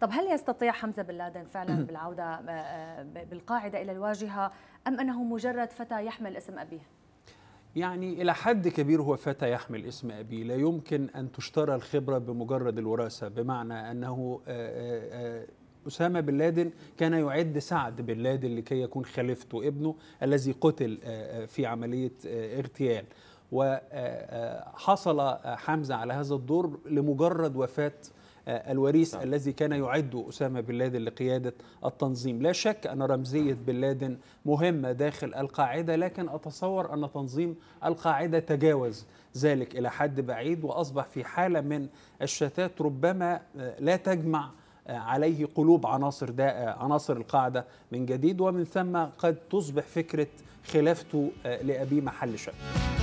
طب هل يستطيع حمزة بن لادن فعلا بالعودة آه، آه، بالقاعدة إلى الواجهة أم أنه مجرد فتى يحمل اسم أبيه؟ يعني إلى حد كبير هو فتى يحمل اسم أبيه لا يمكن أن تشترى الخبرة بمجرد الوراثة بمعنى أنه آه، أسامة بن لادن كان يعد سعد بن لادن لكي يكون خليفته ابنه الذي قتل في عملية اغتيال وحصل حمزة على هذا الدور لمجرد وفاة آه، الوريث نعم. الذي كان يعد أسامة بن لادن لقيادة التنظيم لا شك أن رمزية بن لادن مهمة داخل القاعدة لكن أتصور أن تنظيم القاعدة تجاوز ذلك إلى حد بعيد وأصبح في حالة من الشتات ربما آه، لا تجمع آه، عليه قلوب عناصر ده عناصر القاعدة من جديد ومن ثم قد تصبح فكرة خلافته لأبيه محل شك